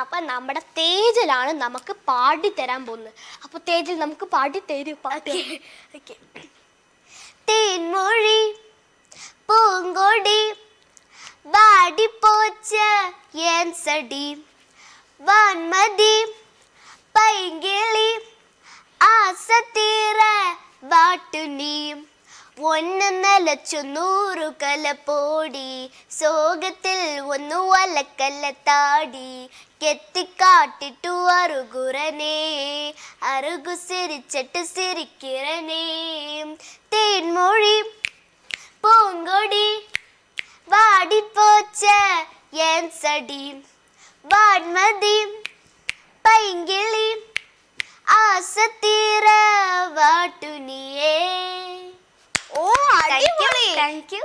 അപ്പൊ നമ്മുടെ തേജലാണ് നമുക്ക് പാടി തരാൻ പോകുന്നത് അപ്പൊ തേജൽ നമുക്ക് പാടി തരും ഒന്ന് നിലച്ചു നൂറു പോടി സോകത്തിൽ ഒന്നു വലക്കല്ല താടി കെത്തിക്കാട്ടിട്ടു അറുകുറനേ അറുകു സിരിച്ചിട്ട് സിരിക്കിറനേ തേൻമൊഴി പൂങ്കൊടി വാടിപ്പോച്ച ഏൻ സടി വാൺമതി പൈങ്കിളി ആസത്തീര വാട്ടുനിയേ ഓ താങ്ക് യു